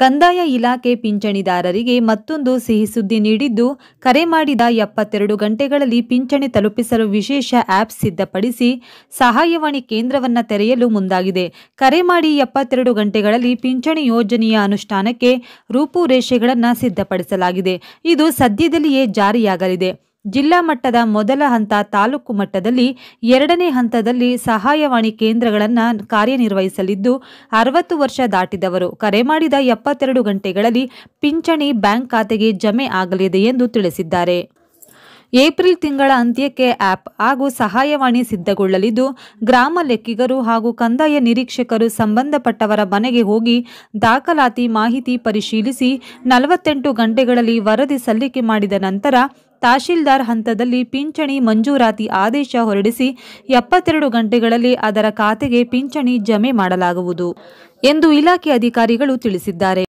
ಕಂದಾಯ ಇಲಾಖೆ ಪಿಂಚಣಿದಾರರಿಗೆ ಮತ್ತೊಂದು ಸಿಹಿ ಸುದ್ದಿ ನೀಡಿದ್ದು ಕರೆ ಮಾಡಿದ ಎಪ್ಪತ್ತೆರಡು ಗಂಟೆಗಳಲ್ಲಿ ಪಿಂಚಣಿ ತಲುಪಿಸಲು ವಿಶೇಷ ಆ್ಯಪ್ ಸಿದ್ಧಪಡಿಸಿ ಸಹಾಯವಾಣಿ ಕೇಂದ್ರವನ್ನು ತೆರೆಯಲು ಮುಂದಾಗಿದೆ ಕರೆ ಮಾಡಿ ಎಪ್ಪತ್ತೆರಡು ಗಂಟೆಗಳಲ್ಲಿ ಪಿಂಚಣಿ ಯೋಜನೆಯ ಅನುಷ್ಠಾನಕ್ಕೆ ರೂಪುರೇಷೆಗಳನ್ನು ಸಿದ್ಧಪಡಿಸಲಾಗಿದೆ ಇದು ಸದ್ಯದಲ್ಲಿಯೇ ಜಾರಿಯಾಗಲಿದೆ ಜಿಲ್ಲಾ ಮಟ್ಟದ ಮೊದಲ ಹಂತ ತಾಲೂಕು ಮಟ್ಟದಲ್ಲಿ ಎರಡನೇ ಹಂತದಲ್ಲಿ ಸಹಾಯವಾಣಿ ಕೇಂದ್ರಗಳನ್ನು ಕಾರ್ಯನಿರ್ವಹಿಸಲಿದ್ದು ಅರವತ್ತು ವರ್ಷ ದಾಟಿದವರು ಕರೆ ಮಾಡಿದ ಎಪ್ಪತ್ತೆರಡು ಗಂಟೆಗಳಲ್ಲಿ ಪಿಂಚಣಿ ಬ್ಯಾಂಕ್ ಖಾತೆಗೆ ಜಮೆ ಆಗಲಿದೆ ಎಂದು ತಿಳಿಸಿದ್ದಾರೆ ಏಪ್ರಿಲ್ ತಿಂಗಳ ಅಂತ್ಯಕ್ಕೆ ಆಪ್ ಹಾಗೂ ಸಹಾಯವಾಣಿ ಸಿದ್ಧಗೊಳ್ಳಲಿದ್ದು ಗ್ರಾಮ ಲೆಕ್ಕಿಗರು ಹಾಗೂ ಕಂದಾಯ ನಿರೀಕ್ಷಕರು ಸಂಬಂಧಪಟ್ಟವರ ಮನೆಗೆ ಹೋಗಿ ದಾಖಲಾತಿ ಮಾಹಿತಿ ಪರಿಶೀಲಿಸಿ ನಲವತ್ತೆಂಟು ಗಂಟೆಗಳಲ್ಲಿ ವರದಿ ಸಲ್ಲಿಕೆ ಮಾಡಿದ ನಂತರ ತಹಶೀಲ್ದಾರ್ ಹಂತದಲ್ಲಿ ಪಿಂಚಣಿ ಮಂಜೂರಾತಿ ಆದೇಶ ಹೊರಡಿಸಿ ಎಪ್ಪತ್ತೆರಡು ಗಂಟೆಗಳಲ್ಲಿ ಅದರ ಖಾತೆಗೆ ಪಿಂಚಣಿ ಜಮೆ ಮಾಡಲಾಗುವುದು ಎಂದು ಇಲಾಖೆ ಅಧಿಕಾರಿಗಳು ತಿಳಿಸಿದ್ದಾರೆ